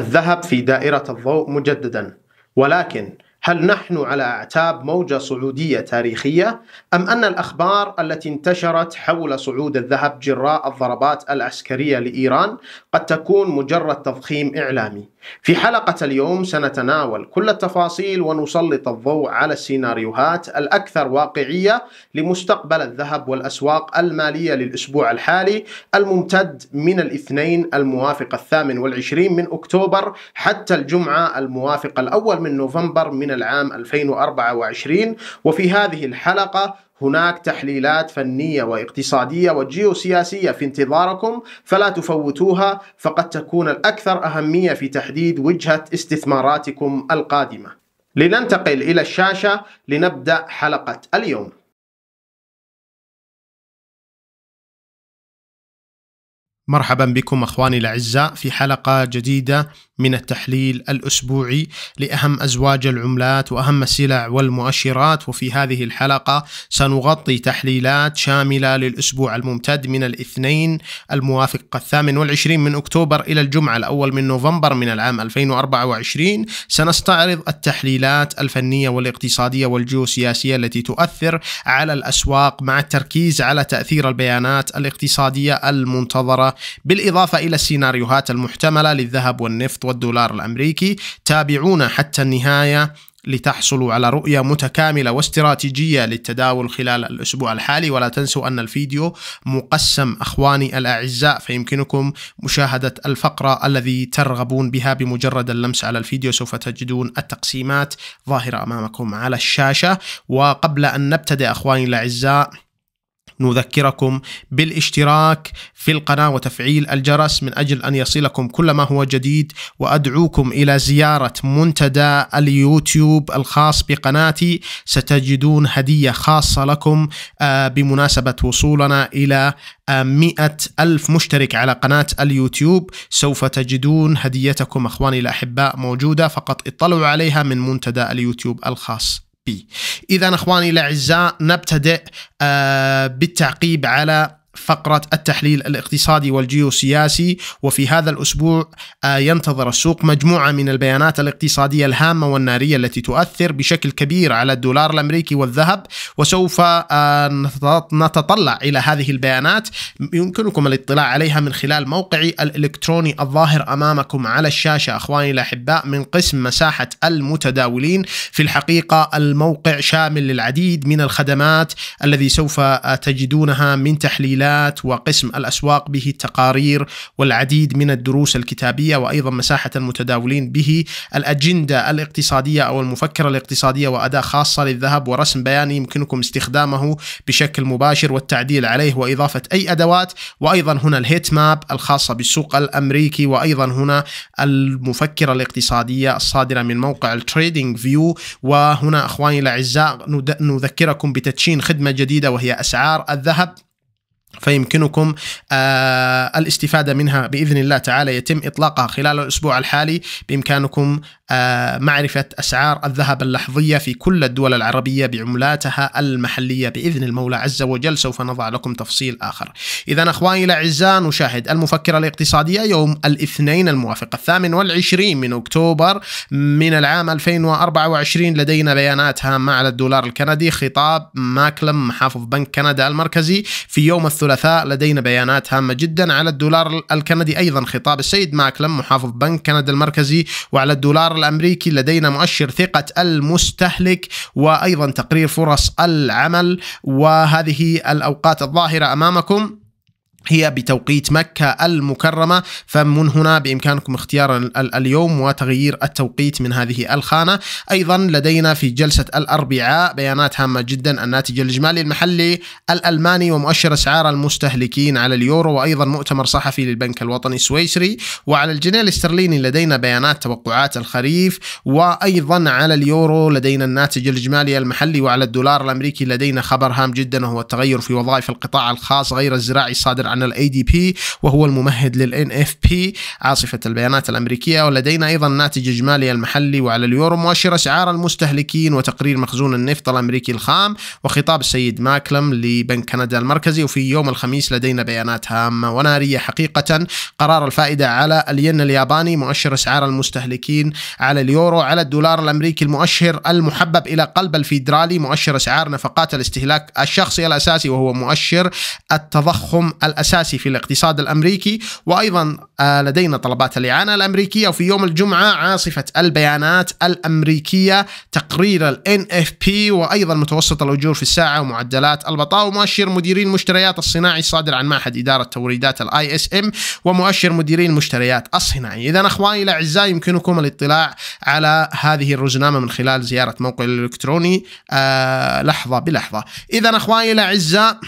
الذهب في دائرة الضوء مجددا ولكن هل نحن على اعتاب موجه صعوديه تاريخيه ام ان الاخبار التي انتشرت حول صعود الذهب جراء الضربات العسكريه لايران قد تكون مجرد تضخيم اعلامي في حلقه اليوم سنتناول كل التفاصيل ونسلط الضوء على السيناريوهات الاكثر واقعيه لمستقبل الذهب والاسواق الماليه للاسبوع الحالي الممتد من الاثنين الموافق الثامن والعشرين من اكتوبر حتى الجمعه الموافق الاول من نوفمبر من من العام 2024 وفي هذه الحلقة هناك تحليلات فنية واقتصادية وجيوسياسية في انتظاركم فلا تفوتوها فقد تكون الأكثر أهمية في تحديد وجهة استثماراتكم القادمة لننتقل إلى الشاشة لنبدأ حلقة اليوم مرحبا بكم اخواني الاعزاء في حلقه جديده من التحليل الاسبوعي لاهم ازواج العملات واهم السلع والمؤشرات وفي هذه الحلقه سنغطي تحليلات شامله للاسبوع الممتد من الاثنين الموافق الثامن والعشرين من اكتوبر الى الجمعه الاول من نوفمبر من العام 2024 سنستعرض التحليلات الفنيه والاقتصاديه والجيوسياسيه التي تؤثر على الاسواق مع التركيز على تاثير البيانات الاقتصاديه المنتظره بالإضافة إلى السيناريوهات المحتملة للذهب والنفط والدولار الأمريكي تابعونا حتى النهاية لتحصلوا على رؤية متكاملة واستراتيجية للتداول خلال الأسبوع الحالي ولا تنسوا أن الفيديو مقسم أخواني الأعزاء فيمكنكم مشاهدة الفقرة الذي ترغبون بها بمجرد اللمس على الفيديو سوف تجدون التقسيمات ظاهرة أمامكم على الشاشة وقبل أن نبتدئ أخواني الأعزاء نذكركم بالاشتراك في القناة وتفعيل الجرس من أجل أن يصلكم كل ما هو جديد وأدعوكم إلى زيارة منتدى اليوتيوب الخاص بقناتي ستجدون هدية خاصة لكم آه، بمناسبة وصولنا إلى آه، مئة ألف مشترك على قناة اليوتيوب سوف تجدون هديتكم أخواني الأحباء موجودة فقط اطلعوا عليها من منتدى اليوتيوب الخاص بي إذا أخواني الأعزاء نبتدئ آه، بالتعقيب على فقرة التحليل الاقتصادي والجيوسياسي وفي هذا الأسبوع آه، ينتظر السوق مجموعة من البيانات الاقتصادية الهامة والنارية التي تؤثر بشكل كبير على الدولار الأمريكي والذهب وسوف آه، نتطلع إلى هذه البيانات يمكنكم الاطلاع عليها من خلال موقعي الإلكتروني الظاهر أمامكم على الشاشة أخواني الأحباء من قسم مساحة المتداولين في الحقيقة الموقع شامل للعديد من الخدمات الذي سوف آه، تجدونها من تحليل المقبلات وقسم الأسواق به التقارير والعديد من الدروس الكتابية وأيضا مساحة المتداولين به الأجندة الاقتصادية أو المفكرة الاقتصادية وأداة خاصة للذهب ورسم بياني يمكنكم استخدامه بشكل مباشر والتعديل عليه وإضافة أي أدوات وأيضا هنا الهيت ماب الخاصة بالسوق الأمريكي وأيضا هنا المفكرة الاقتصادية الصادرة من موقع التريدينج فيو وهنا أخواني الأعزاء نذكركم بتدشين خدمة جديدة وهي أسعار الذهب فيمكنكم آه، الاستفادة منها بإذن الله تعالى يتم إطلاقها خلال الأسبوع الحالي بإمكانكم آه، معرفة أسعار الذهب اللحظية في كل الدول العربية بعملاتها المحلية بإذن المولى عز وجل سوف نضع لكم تفصيل آخر إذا أخواني الأعزاء نشاهد المفكرة الاقتصادية يوم الاثنين الموافق الثامن والعشرين من أكتوبر من العام 2024 لدينا بيانات هامة على الدولار الكندي خطاب ماكلم محافظ بنك كندا المركزي في يوم الثلاثاء لدينا بيانات هامة جدا على الدولار الكندي أيضا خطاب السيد ماكلم محافظ بنك كندا المركزي وعلى الدولار الأمريكي لدينا مؤشر ثقة المستهلك وأيضا تقرير فرص العمل وهذه الأوقات الظاهرة أمامكم هي بتوقيت مكة المكرمة فمن هنا بإمكانكم اختيار اليوم وتغيير التوقيت من هذه الخانة أيضا لدينا في جلسة الأربعاء بيانات هامة جدا الناتج الإجمالي المحلي الألماني ومؤشر أسعار المستهلكين على اليورو وأيضا مؤتمر صحفي للبنك الوطني السويسري وعلى الجنيه الاسترليني لدينا بيانات توقعات الخريف وأيضا على اليورو لدينا الناتج الإجمالي المحلي وعلى الدولار الأمريكي لدينا خبر هام جدا وهو التغير في وظائف القطاع الخاص غير الزراعي الصادر عن الاي دي بي وهو الممهد للان اف بي عاصفه البيانات الامريكيه ولدينا ايضا ناتج اجمالي المحلي وعلى اليورو مؤشر اسعار المستهلكين وتقرير مخزون النفط الامريكي الخام وخطاب السيد ماكلم لبنك كندا المركزي وفي يوم الخميس لدينا بيانات هامه وناريه حقيقه قرار الفائده على الين الياباني مؤشر اسعار المستهلكين على اليورو على الدولار الامريكي المؤشر المحبب الى قلب الفيدرالي مؤشر اسعار نفقات الاستهلاك الشخصي الاساسي وهو مؤشر التضخم الأساسي أساسي في الاقتصاد الأمريكي وأيضا آه، لدينا طلبات الإعانة الأمريكية وفي يوم الجمعة عاصفة البيانات الأمريكية تقرير الـ NFP وأيضا متوسط الأجور في الساعة ومعدلات البطالة ومؤشر مديرين مشتريات الصناعي الصادر عن معهد إدارة توريدات الاي اس ام ومؤشر مديرين المشتريات الصناعي إذا أخواني الأعزاء يمكنكم الاطلاع على هذه الرزنامة من خلال زيارة موقع الإلكتروني آه لحظة بلحظة إذا أخواني الأعزاء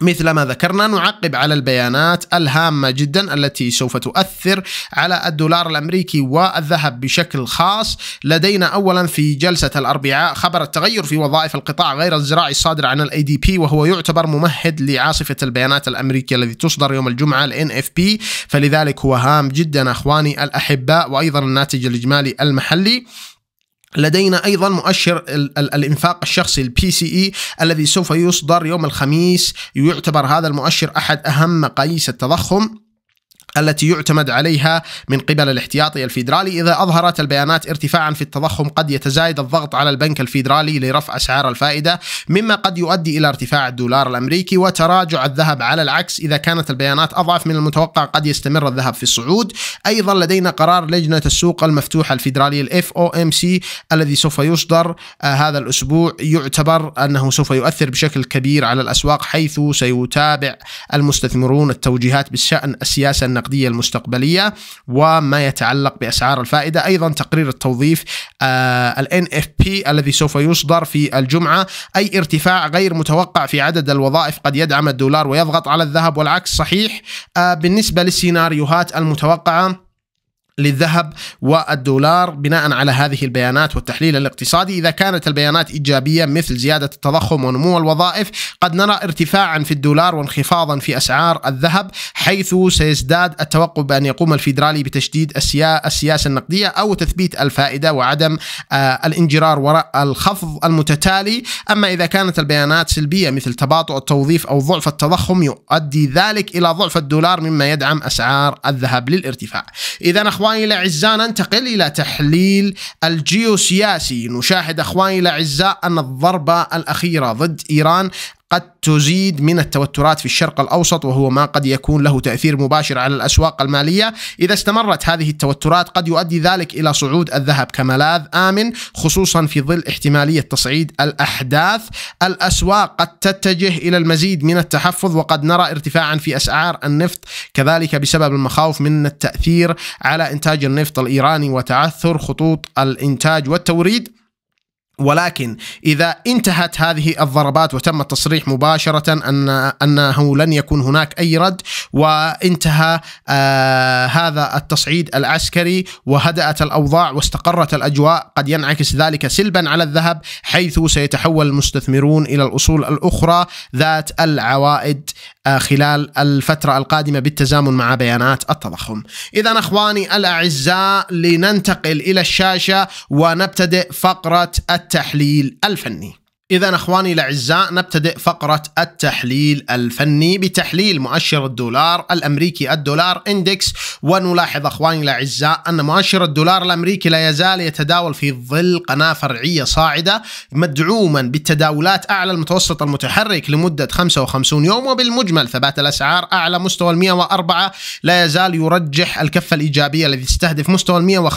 مثل ما ذكرنا نعقب على البيانات الهامة جدا التي سوف تؤثر على الدولار الأمريكي والذهب بشكل خاص لدينا أولا في جلسة الأربعاء خبر التغير في وظائف القطاع غير الزراعي الصادر عن الاي دي بي وهو يعتبر ممهد لعاصفة البيانات الأمريكية الذي تصدر يوم الجمعة الان اف بي فلذلك هو هام جدا أخواني الأحباء وأيضا الناتج الإجمالي المحلي لدينا ايضا مؤشر الانفاق الشخصي البي سي اي e، الذي سوف يصدر يوم الخميس يعتبر هذا المؤشر احد اهم مقاييس التضخم التي يعتمد عليها من قبل الاحتياطي الفيدرالي إذا أظهرت البيانات ارتفاعا في التضخم قد يتزايد الضغط على البنك الفيدرالي لرفع أسعار الفائدة مما قد يؤدي إلى ارتفاع الدولار الأمريكي وتراجع الذهب على العكس إذا كانت البيانات أضعف من المتوقع قد يستمر الذهب في الصعود أيضا لدينا قرار لجنة السوق المفتوحة الفيدرالية الاف او ام سي الذي سوف يصدر آه، هذا الأسبوع يعتبر أنه سوف يؤثر بشكل كبير على الأسواق حيث سيتابع المستثمرون التوجيهات بالشأن السياسة النقدية المستقبلية وما يتعلق بأسعار الفائدة أيضا تقرير التوظيف آه، الـ NFP الذي سوف يصدر في الجمعة أي ارتفاع غير متوقع في عدد الوظائف قد يدعم الدولار ويضغط على الذهب والعكس صحيح آه، بالنسبة للسيناريوهات المتوقعة للذهب والدولار بناء على هذه البيانات والتحليل الاقتصادي إذا كانت البيانات إيجابية مثل زيادة التضخم ونمو الوظائف قد نرى ارتفاعا في الدولار وانخفاضا في أسعار الذهب حيث سيزداد التوقع بأن يقوم الفيدرالي بتشديد السياسة النقدية أو تثبيت الفائدة وعدم آه، الانجرار وراء الخفض المتتالي أما إذا كانت البيانات سلبية مثل تباطؤ التوظيف أو ضعف التضخم يؤدي ذلك إلى ضعف الدولار مما يدعم أسعار الذهب للارتفاع إذا أخوان اخواني الاعزاء ننتقل الى تحليل الجيوسياسي نشاهد اخواني الاعزاء ان الضربه الاخيره ضد ايران قد تزيد من التوترات في الشرق الاوسط وهو ما قد يكون له تاثير مباشر على الاسواق الماليه، اذا استمرت هذه التوترات قد يؤدي ذلك الى صعود الذهب كملاذ امن خصوصا في ظل احتماليه تصعيد الاحداث، الاسواق قد تتجه الى المزيد من التحفظ وقد نرى ارتفاعا في اسعار النفط كذلك بسبب المخاوف من التاثير على انتاج النفط الايراني وتعثر خطوط الانتاج والتوريد ولكن إذا انتهت هذه الضربات وتم التصريح مباشرة أن أنه لن يكون هناك أي رد وانتهى آه هذا التصعيد العسكري وهدأت الأوضاع واستقرت الأجواء قد ينعكس ذلك سلبا على الذهب حيث سيتحول المستثمرون إلى الأصول الأخرى ذات العوائد آه خلال الفترة القادمة بالتزامن مع بيانات التضخم إذا أخواني الأعزاء لننتقل إلى الشاشة ونبتدئ فقرة الت التحليل الفني إذا أخواني الأعزاء نبتدئ فقرة التحليل الفني بتحليل مؤشر الدولار الأمريكي الدولار إندكس ونلاحظ أخواني الأعزاء أن مؤشر الدولار الأمريكي لا يزال يتداول في ظل قناة فرعية صاعدة مدعوما بالتداولات أعلى المتوسط المتحرك لمدة 55 يوم وبالمجمل ثبات الأسعار أعلى مستوى 104 لا يزال يرجح الكفة الإيجابية الذي تستهدف مستوى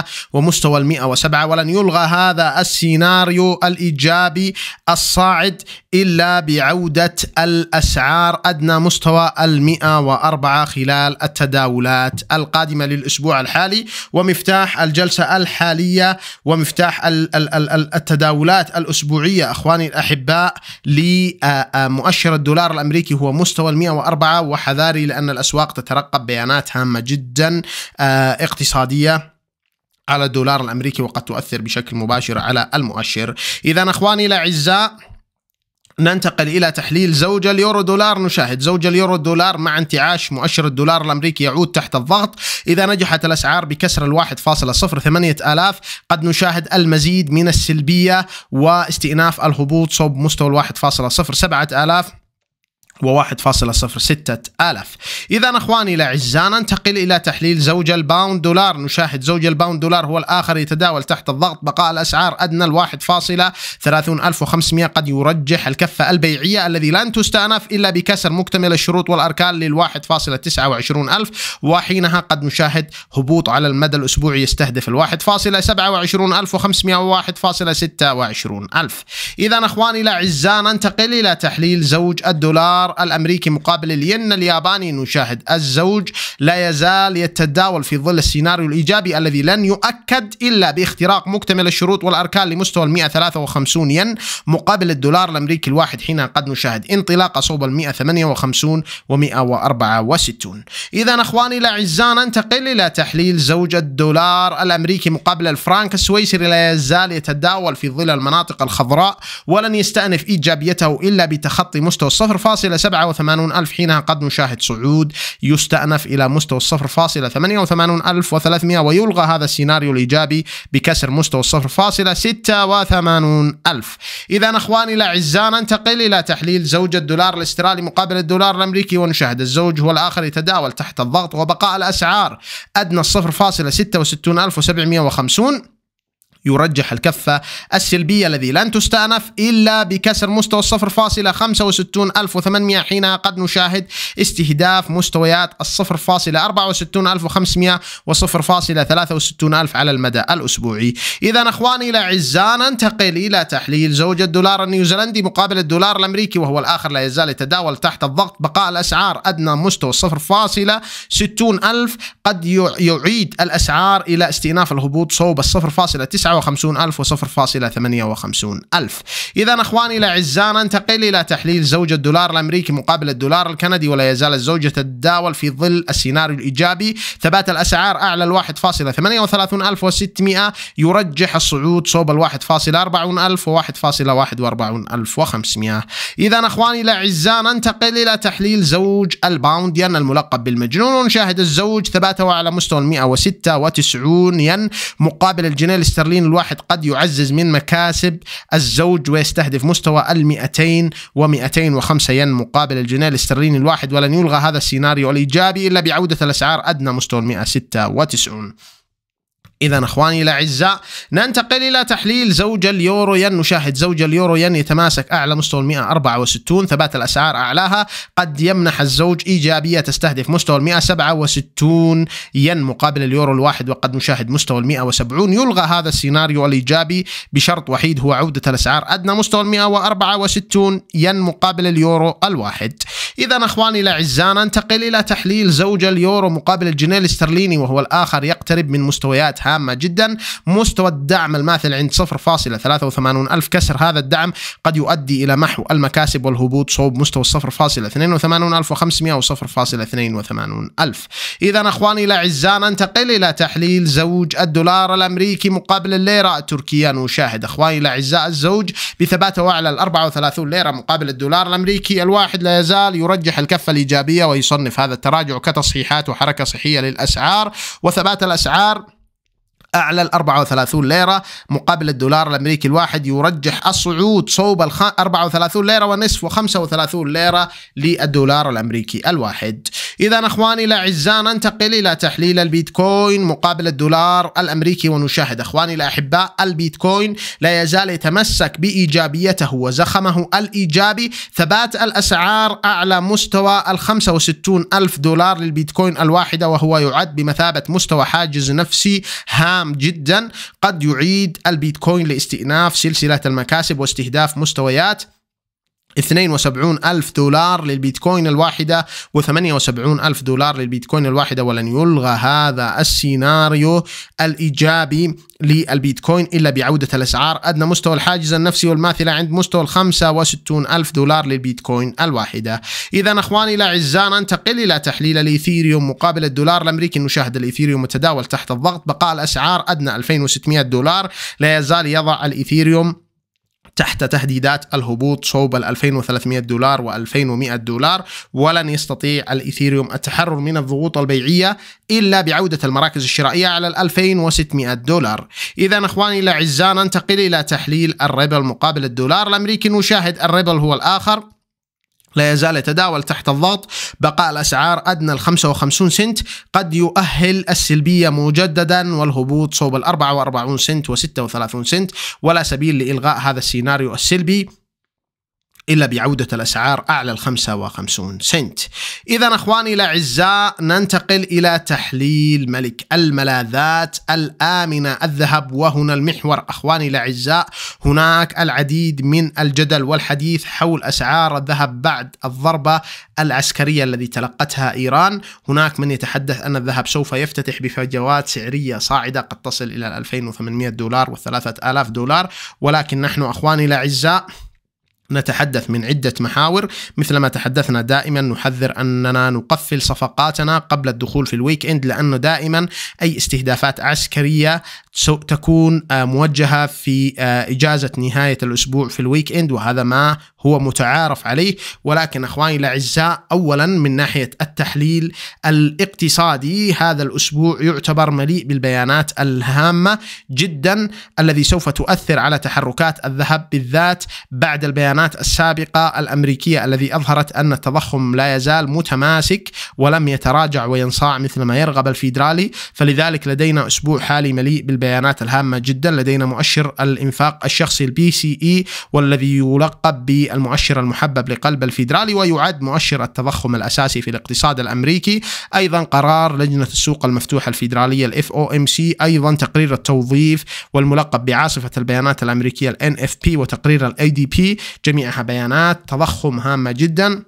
105.400 ومستوى 107 ولن يلغى هذا السيناريو الإيجابي الإيجابي الصاعد إلا بعودة الأسعار أدنى مستوى المئة وأربعة خلال التداولات القادمة للأسبوع الحالي ومفتاح الجلسة الحالية ومفتاح التداولات الأسبوعية أخواني الأحباء لمؤشر الدولار الأمريكي هو مستوى المئة وأربعة وحذاري لأن الأسواق تترقب بيانات هامة جدا آه، اقتصادية على الدولار الامريكي وقد تؤثر بشكل مباشر على المؤشر. اذا اخواني الاعزاء ننتقل الى تحليل زوج اليورو دولار نشاهد زوج اليورو دولار مع انتعاش مؤشر الدولار الامريكي يعود تحت الضغط اذا نجحت الاسعار بكسر ال 1.08000 قد نشاهد المزيد من السلبيه واستئناف الهبوط صوب مستوى ال 1.07000 و1.06 ألف إذا أخواني الأعزاء ننتقل إلى تحليل زوج الباوند دولار نشاهد زوج الباوند دولار هو الآخر يتداول تحت الضغط بقاء الأسعار أدنى ال 1.30500 قد يرجح الكفة البيعية الذي لن تستأنف إلا بكسر مكتمل الشروط والأركان لل لل1.29 ألف وحينها قد نشاهد هبوط على المدى الأسبوعي يستهدف ال ألف و ألف إذا أخواني الأعزاء ننتقل إلى تحليل زوج الدولار الدولار الامريكي مقابل الين الياباني نشاهد الزوج لا يزال يتداول في ظل السيناريو الايجابي الذي لن يؤكد الا باختراق مكتمل الشروط والاركان لمستوى ال 153 ين مقابل الدولار الامريكي الواحد حين قد نشاهد انطلاقه صوب ال 158 و 164 اذا اخواني الاعزاء ننتقل الى تحليل زوج الدولار الامريكي مقابل الفرنك السويسري لا يزال يتداول في ظل المناطق الخضراء ولن يستأنف ايجابيته الا بتخطي مستوى 87 ألف حينها قد نشاهد صعود يستأنف إلى مستوى الصفر فاصلة 88 ألف و300 ويلغى هذا السيناريو الإيجابي بكسر مستوى الصفر فاصلة 86 ألف إذا أخواني الأعزاء ننتقل إلى تحليل زوج الدولار الاسترالي مقابل الدولار الأمريكي ونشاهد الزوج هو الآخر يتداول تحت الضغط وبقاء الأسعار أدنى الصفر فاصلة 66 ألف وسبعمية يرجح الكفة السلبية الذي لن تستأنف إلا بكسر مستوى 0.65800 حين قد نشاهد استهداف مستويات 0.64500 و 0.63000 على المدى الأسبوعي إذا أخواني الأعزاء ننتقل إلى تحليل زوج الدولار النيوزيلندي مقابل الدولار الأمريكي وهو الآخر لا يزال يتداول تحت الضغط بقاء الأسعار أدنى مستوى 0.60000 قد يعيد الأسعار إلى استئناف الهبوط صوب 0.9 59000 و0.58 ألف إذا أخواني الأعزاء ننتقل إلى تحليل زوج الدولار الأمريكي مقابل الدولار الكندي ولا يزال الزوجة تتداول في ظل السيناريو الإيجابي ثبات الأسعار أعلى ال 1.38600 يرجح الصعود صوب ال 1.40000 و 1.41500 إذا أخواني الأعزاء ننتقل إلى تحليل زوج الباوند ين الملقب بالمجنون ونشاهد الزوج ثباته على مستوى ال 196 ين مقابل الجنيه الاسترليني العشرين الواحد قد يعزز من مكاسب الزوج ويستهدف مستوى ال200 و205 ين مقابل الجنيه الاسترليني الواحد ولن يلغى هذا السيناريو الإيجابي إلا بعودة الأسعار أدنى مستوى 196 إذا إخواني الأعزاء ننتقل إلى تحليل زوج اليورو ين نشاهد زوج اليورو ين يتماسك أعلى مستوى 164 ثبات الأسعار أعلاها قد يمنح الزوج إيجابية تستهدف مستوى 167 ين مقابل اليورو الواحد وقد نشاهد مستوى 170 يلغى هذا السيناريو الإيجابي بشرط وحيد هو عودة الأسعار أدنى مستوى 164 ين مقابل اليورو الواحد إذا إخواني الأعزاء ننتقل إلى تحليل زوج اليورو مقابل الجنيه الاسترليني وهو الآخر يقترب من مستويات هامة جدا مستوى الدعم الماثل عند 0.83 ألف كسر هذا الدعم قد يؤدي إلى محو المكاسب والهبوط صوب مستوى 0.82 ألف و 0.82 ألف إذا أخواني الأعزاء ننتقل إلى تحليل زوج الدولار الأمريكي مقابل الليرة التركية نشاهد أخواني الأعزاء الزوج بثباته أعلى ال 34 ليرة مقابل الدولار الأمريكي الواحد لا يزال يرجح الكفة الإيجابية ويصنف هذا التراجع كتصحيحات وحركة صحية للأسعار وثبات الأسعار أعلى ال 34 ليرة مقابل الدولار الأمريكي الواحد يرجح الصعود صوب ال 34 ليرة ونصف و35 ليرة للدولار الأمريكي الواحد إذا أخواني الأعزاء ننتقل إلى تحليل البيتكوين مقابل الدولار الأمريكي ونشاهد أخواني الأحباء البيتكوين لا يزال يتمسك بإيجابيته وزخمه الإيجابي ثبات الأسعار أعلى مستوى ال 65 ألف دولار للبيتكوين الواحدة وهو يعد بمثابة مستوى حاجز نفسي هام هام جدا قد يعيد البيتكوين لاستئناف سلسله المكاسب واستهداف مستويات 72 ألف دولار للبيتكوين الواحدة و78 ألف دولار للبيتكوين الواحدة ولن يلغى هذا السيناريو الإيجابي للبيتكوين إلا بعودة الأسعار أدنى مستوى الحاجز النفسي والماثلة عند مستوى 65 ألف دولار للبيتكوين الواحدة إذا أخواني الأعزاء ننتقل إلى تحليل الإيثيريوم مقابل الدولار الأمريكي نشاهد الإيثيريوم متداول تحت الضغط بقاء الأسعار أدنى 2600 دولار لا يزال يضع الإيثيريوم تحت تهديدات الهبوط صوب ال 2300 دولار و 2100 دولار ولن يستطيع الايثيريوم التحرر من الضغوط البيعيه الا بعوده المراكز الشرائيه على ال 2600 دولار. اذا اخواني الاعزاء ننتقل الى تحليل الريبل مقابل الدولار الامريكي نشاهد الريبل هو الاخر لا يزال يتداول تحت الضغط بقاء الأسعار أدنى ال 55 سنت قد يؤهل السلبية مجددا والهبوط صوب ال 44 سنت و 36 سنت ولا سبيل لإلغاء هذا السيناريو السلبي إلا بعودة الأسعار أعلى ال 55 سنت إذا أخواني الأعزاء ننتقل إلى تحليل ملك الملاذات الآمنة الذهب وهنا المحور أخواني الأعزاء هناك العديد من الجدل والحديث حول أسعار الذهب بعد الضربة العسكرية التي تلقتها إيران هناك من يتحدث أن الذهب سوف يفتتح بفجوات سعرية صاعدة قد تصل إلى 2800 دولار و 3000 دولار ولكن نحن أخواني الأعزاء نتحدث من عدة محاور مثل ما تحدثنا دائما نحذر أننا نقفل صفقاتنا قبل الدخول في الويك إند لأنه دائما أي استهدافات عسكرية تكون آه، موجهة في آه، إجازة نهاية الأسبوع في الويك إند وهذا ما هو متعارف عليه ولكن أخواني الأعزاء أولا من ناحية التحليل الاقتصادي هذا الأسبوع يعتبر مليء بالبيانات الهامة جدا الذي سوف تؤثر على تحركات الذهب بالذات بعد البيانات البيانات السابقة الأمريكية الذي أظهرت أن التضخم لا يزال متماسك ولم يتراجع وينصاع مثل ما يرغب الفيدرالي فلذلك لدينا أسبوع حالي مليء بالبيانات الهامة جدا لدينا مؤشر الإنفاق الشخصي البي سي إي e والذي يلقب بالمؤشر المحبب لقلب الفيدرالي ويعد مؤشر التضخم الأساسي في الاقتصاد الأمريكي أيضا قرار لجنة السوق المفتوحة الفيدرالية الاف او ام سي أيضا تقرير التوظيف والملقب بعاصفة البيانات الأمريكية الان اف بي وتقرير الاي دي بي جميعها بيانات تضخم هامة جدا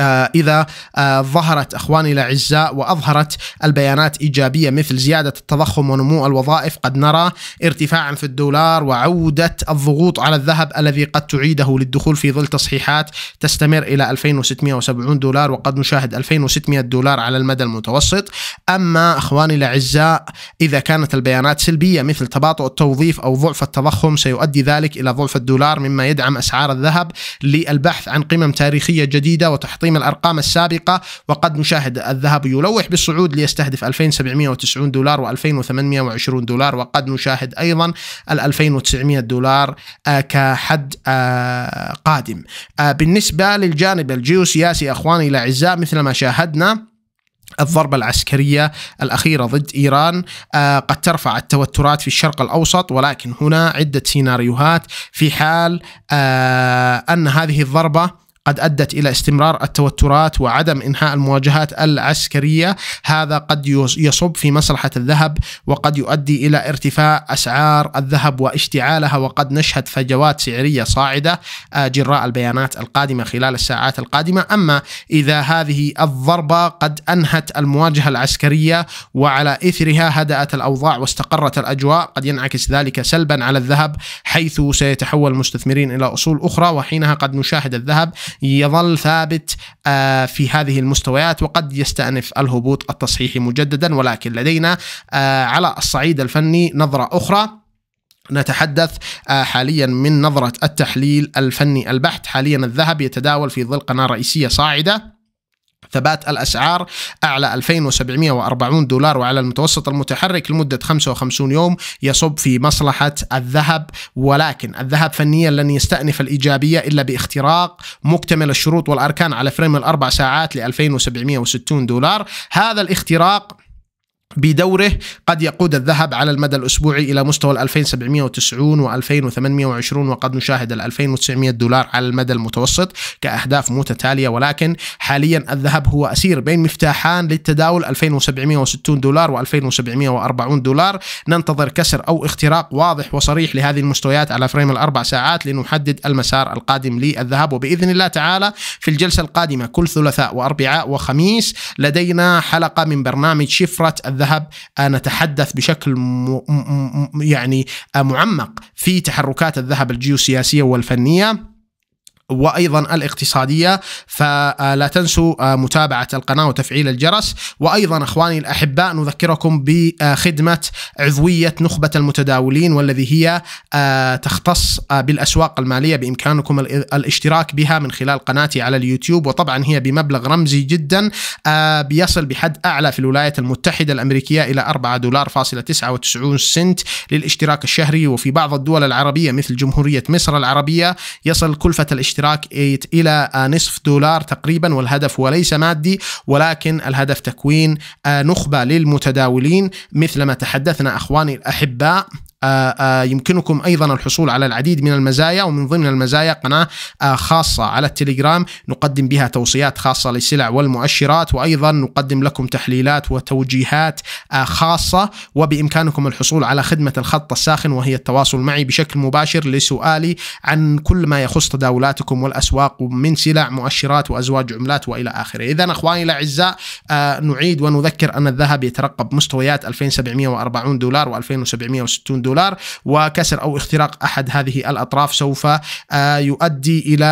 آه، إذا آه، ظهرت أخواني الأعزاء وأظهرت البيانات إيجابية مثل زيادة التضخم ونمو الوظائف قد نرى ارتفاعا في الدولار وعودة الضغوط على الذهب الذي قد تعيده للدخول في ظل تصحيحات تستمر إلى 2670 دولار وقد نشاهد 2600 دولار على المدى المتوسط أما أخواني الأعزاء إذا كانت البيانات سلبية مثل تباطؤ التوظيف أو ضعف التضخم سيؤدي ذلك إلى ضعف الدولار مما يدعم أسعار الذهب للبحث عن قمم تاريخية جديدة وتحطيم تقييم الأرقام السابقة وقد نشاهد الذهب يلوح بالصعود ليستهدف 2790 دولار و2820 دولار وقد نشاهد أيضا ال 2900 دولار آه، كحد آه، قادم آه، بالنسبة للجانب الجيوسياسي أخواني الأعزاء مثل ما شاهدنا الضربة العسكرية الأخيرة ضد إيران آه قد ترفع التوترات في الشرق الأوسط ولكن هنا عدة سيناريوهات في حال آه أن هذه الضربة قد أدت إلى استمرار التوترات وعدم إنهاء المواجهات العسكرية هذا قد يصب في مصلحة الذهب وقد يؤدي إلى ارتفاع أسعار الذهب واشتعالها وقد نشهد فجوات سعرية صاعدة آه، جراء البيانات القادمة خلال الساعات القادمة أما إذا هذه الضربة قد أنهت المواجهة العسكرية وعلى إثرها هدأت الأوضاع واستقرت الأجواء قد ينعكس ذلك سلبا على الذهب حيث سيتحول المستثمرين إلى أصول أخرى وحينها قد نشاهد الذهب يظل ثابت آه، في هذه المستويات وقد يستأنف الهبوط التصحيحي مجددا ولكن لدينا آه، على الصعيد الفني نظرة أخرى نتحدث آه، حاليا من نظرة التحليل الفني البحت حاليا الذهب يتداول في ظل قناة رئيسية صاعدة ثبات الأسعار أعلى 2740 دولار وعلى المتوسط المتحرك لمدة 55 يوم يصب في مصلحة الذهب ولكن الذهب فنيا لن يستأنف الإيجابية إلا باختراق مكتمل الشروط والأركان على فريم الأربع ساعات ل 2760 دولار هذا الاختراق بدوره قد يقود الذهب على المدى الأسبوعي إلى مستوى 2790 و 2820 وقد نشاهد 2900 دولار على المدى المتوسط كأهداف متتالية ولكن حاليا الذهب هو أسير بين مفتاحان للتداول 2760 دولار و 2740 دولار ننتظر كسر أو اختراق واضح وصريح لهذه المستويات على فريم الأربع ساعات لنحدد المسار القادم للذهب وبإذن الله تعالى في الجلسة القادمة كل ثلاثاء وأربعاء وخميس لدينا حلقة من برنامج شفرة الذهب الذهب نتحدث بشكل م... م... يعني معمق في تحركات الذهب الجيوسياسية والفنية وايضا الاقتصاديه فلا تنسوا آه، متابعه القناه وتفعيل الجرس وايضا اخواني الاحباء نذكركم بخدمه عضويه نخبه المتداولين والذي هي آه، تختص آه، بالاسواق الماليه بامكانكم الاشتراك بها من خلال قناتي على اليوتيوب وطبعا هي بمبلغ رمزي جدا بيصل بحد اعلى في الولايات المتحده الامريكيه الى 4 دولار فاصلة 99 سنت للاشتراك الشهري وفي بعض الدول العربيه مثل جمهوريه مصر العربيه يصل كلفه الاشتراك تراك 8 إلى نصف دولار تقريبا والهدف هو ليس مادي ولكن الهدف تكوين آه، نخبة للمتداولين مثل ما تحدثنا أخواني الأحباء آه، آه، يمكنكم أيضا الحصول على العديد من المزايا ومن ضمن المزايا قناة آه، خاصة على التليجرام نقدم بها توصيات خاصة للسلع والمؤشرات وأيضا نقدم لكم تحليلات وتوجيهات خاصة وبإمكانكم الحصول على خدمة الخط الساخن وهي التواصل معي بشكل مباشر لسؤالي عن كل ما يخص تداولاتكم والأسواق من سلع مؤشرات وأزواج عملات وإلى آخره إذا أخواني الأعزاء نعيد ونذكر أن الذهب يترقب مستويات 2740 دولار و2760 دولار دولار وكسر أو اختراق أحد هذه الأطراف سوف آه، يؤدي إلى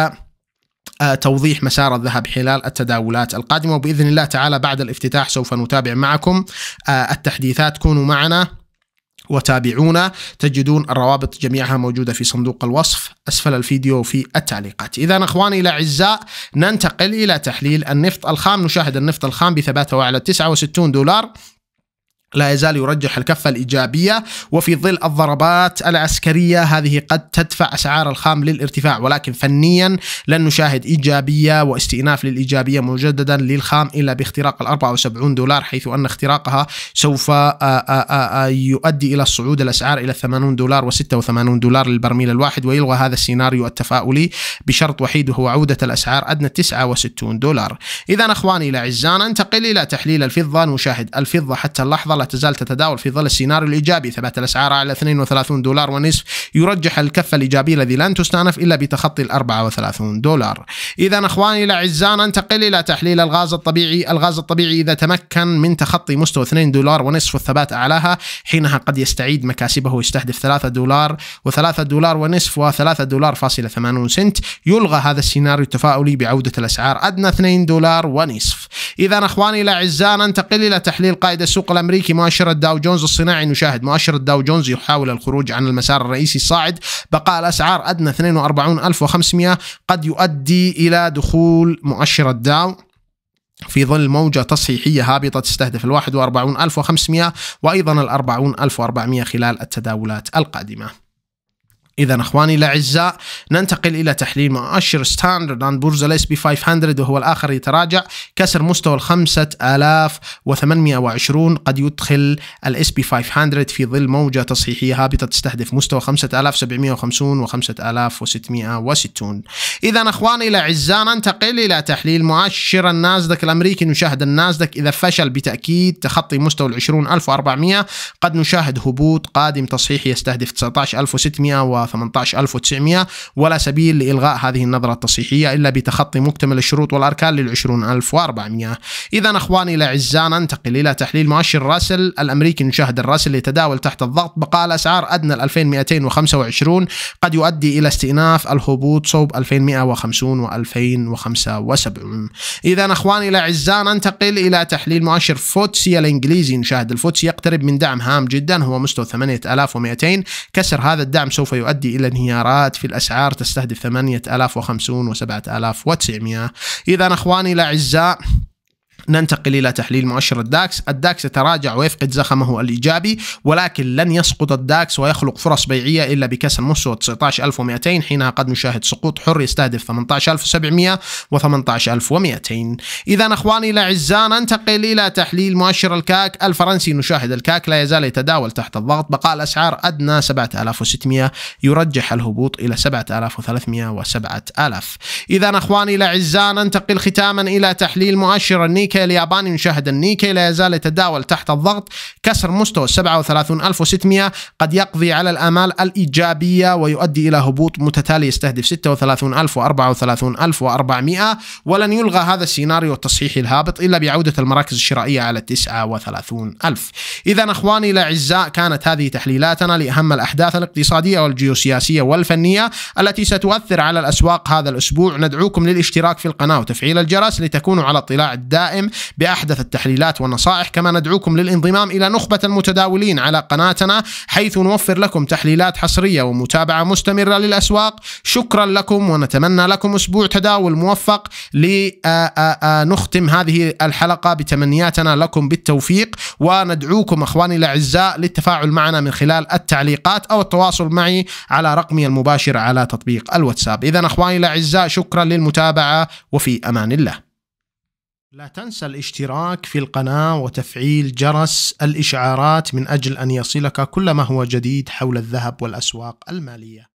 آه، توضيح مسار الذهب خلال التداولات القادمة وبإذن الله تعالى بعد الافتتاح سوف نتابع معكم آه، التحديثات كونوا معنا وتابعونا تجدون الروابط جميعها موجودة في صندوق الوصف أسفل الفيديو في التعليقات إذا أخواني الأعزاء ننتقل إلى تحليل النفط الخام نشاهد النفط الخام بثباته على 69 دولار لا يزال يرجح الكفة الإيجابية وفي ظل الضربات العسكرية هذه قد تدفع أسعار الخام للارتفاع ولكن فنيا لن نشاهد إيجابية واستئناف للإيجابية مجددا للخام إلا باختراق ال 74 دولار حيث أن اختراقها سوف يؤدي إلى صعود الأسعار إلى 80 دولار و86 دولار للبرميل الواحد ويلغى هذا السيناريو التفاؤلي بشرط وحيد وهو عودة الأسعار أدنى 69 دولار إذا أخواني الأعزاء ننتقل إلى تحليل الفضة نشاهد الفضة حتى اللحظة لا تزال تتداول في ظل السيناريو الايجابي ثبات الاسعار على 32 دولار ونصف يرجح الكفه الايجابيه الذي لن تستانف الا بتخطي ال 34 دولار. اذا اخواني الاعزاء ننتقل الى تحليل الغاز الطبيعي، الغاز الطبيعي اذا تمكن من تخطي مستوى 2 دولار ونصف والثبات اعلاها حينها قد يستعيد مكاسبه ويستهدف 3 دولار و3 دولار ونصف و3 دولار فاصلة 80 سنت يلغى هذا السيناريو التفاؤلي بعودة الأسعار أدنى 2 دولار ونصف إذا أخواني الأعزاء ننتقل إلى تحليل قائد السوق الأمريكي الامريكي مؤشر الداو جونز الصناعي نشاهد مؤشر الداو جونز يحاول الخروج عن المسار الرئيسي الصاعد بقاء الاسعار ادنى 42500 قد يؤدي الى دخول مؤشر الداو في ظل موجة تصحيحية هابطة تستهدف ال 41500 وأيضا ال 40400 خلال التداولات القادمة إذا أخواني الأعزاء ننتقل إلى تحليل مؤشر ستاندرد أند بورز الاس بي 500 وهو الآخر يتراجع كسر مستوى ال 5820 قد يدخل الاس بي 500 في ظل موجة تصحيحية هابطة تستهدف مستوى 5750 و 5660 إذا أخواني الأعزاء ننتقل إلى تحليل مؤشر النازدك الأمريكي نشاهد النازدك إذا فشل بتأكيد تخطي مستوى ال 20400 قد نشاهد هبوط قادم تصحيحي يستهدف 19600 و 18900 ولا سبيل لإلغاء هذه النظرة التصحيحية إلا بتخطي مكتمل الشروط والأركان لل 20400 إذا أخواني الأعزاء ننتقل إلى تحليل مؤشر راسل الأمريكي نشاهد الراسل يتداول تحت الضغط بقاء الأسعار أدنى 2225 قد يؤدي إلى استئناف الهبوط صوب 2150 و 2075 إذا أخواني الأعزاء ننتقل إلى تحليل مؤشر فوتسي الإنجليزي نشاهد الفوتسي يقترب من دعم هام جدا هو مستوى 8200 كسر هذا الدعم سوف يؤدي تؤدي إلى انهيارات في الأسعار تستهدف 8050 و 7900 إذا أخواني الأعزاء ننتقل إلى تحليل مؤشر الداكس الداكس يتراجع ويفقد زخمه الإيجابي ولكن لن يسقط الداكس ويخلق فرص بيعية إلا بكسر مستوى 19200 حينها قد نشاهد سقوط حر يستهدف 18700 و 18200 إذا أخواني الأعزاء ننتقل إلى تحليل مؤشر الكاك الفرنسي نشاهد الكاك لا يزال يتداول تحت الضغط بقاء الأسعار أدنى 7600 يرجح الهبوط إلى 7300 و 7000 إذا أخواني الأعزاء ننتقل ختاما إلى تحليل مؤشر النيكي النيكي الياباني نشاهد النيكي لا يزال يتداول تحت الضغط كسر مستوى 37600 قد يقضي على الآمال الإيجابية ويؤدي إلى هبوط متتالي يستهدف 36000 و 34400 ولن يلغى هذا السيناريو التصحيحي الهابط إلا بعودة المراكز الشرائية على 39000 إذا أخواني الأعزاء كانت هذه تحليلاتنا لأهم الأحداث الاقتصادية والجيوسياسية والفنية التي ستؤثر على الأسواق هذا الأسبوع ندعوكم للاشتراك في القناة وتفعيل الجرس لتكونوا على اطلاع دائم الدائم باحدث التحليلات والنصائح كما ندعوكم للانضمام الى نخبه المتداولين على قناتنا حيث نوفر لكم تحليلات حصريه ومتابعه مستمره للاسواق شكرا لكم ونتمنى لكم اسبوع تداول موفق لنختم هذه الحلقه بتمنياتنا لكم بالتوفيق وندعوكم اخواني الاعزاء للتفاعل معنا من خلال التعليقات او التواصل معي على رقمي المباشر على تطبيق الواتساب اذا اخواني الاعزاء شكرا للمتابعه وفي امان الله لا تنسى الاشتراك في القناة وتفعيل جرس الإشعارات من أجل أن يصلك كل ما هو جديد حول الذهب والأسواق المالية